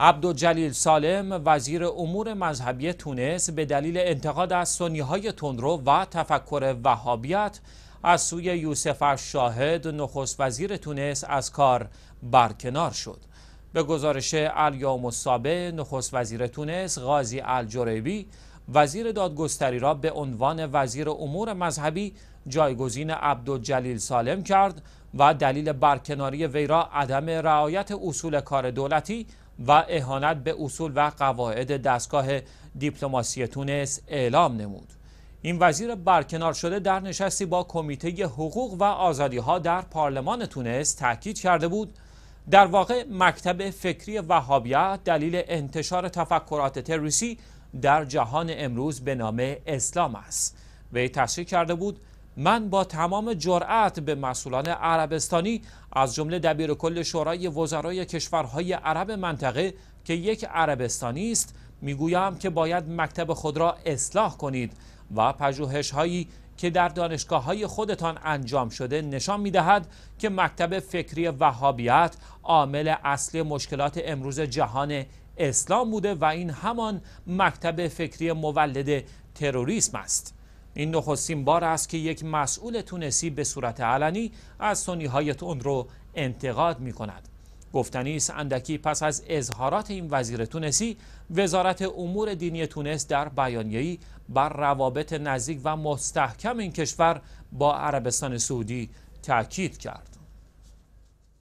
عبدالجلیل سالم وزیر امور مذهبی تونس به دلیل انتقاد از سنی های تندرو و تفکر وهابیت از سوی یوسف شاهد نخست وزیر تونس از کار برکنار شد به گزارش الیام السابه نخست وزیر تونس غازی الجریبی وزیر دادگستری را به عنوان وزیر امور مذهبی جایگزین عبدالجلیل سالم کرد و دلیل برکناری وی را عدم رعایت اصول کار دولتی و اهانت به اصول و قواعد دستگاه دیپلماسی تونس اعلام نمود این وزیر برکنار شده در نشستی با کمیته حقوق و آزادی ها در پارلمان تونس تاکید کرده بود در واقع مکتب فکری وهابیت دلیل انتشار تفکرات تروریستی در جهان امروز به نام اسلام است وی تصریح کرده بود من با تمام جرأت به مسئولان عربستانی از جمله دبیر کل شورای وزرای کشورهای عرب منطقه که یک عربستانی است میگویم که باید مکتب خود را اصلاح کنید و پژوهش هایی که در دانشگاه های خودتان انجام شده نشان می دهد که مکتب فکری وهابیت عامل اصلی مشکلات امروز جهان اسلام بوده و این همان مکتب فکری مولد تروریسم است. این نخستین بار است که یک مسئول تونسی به صورت علنی از سنی های رو انتقاد می کند. گفتنی است اندکی پس از اظهارات این وزیر تونسی وزارت امور دینی تونس در بیانیه‌ای بر روابط نزدیک و مستحکم این کشور با عربستان سعودی تاکید کرد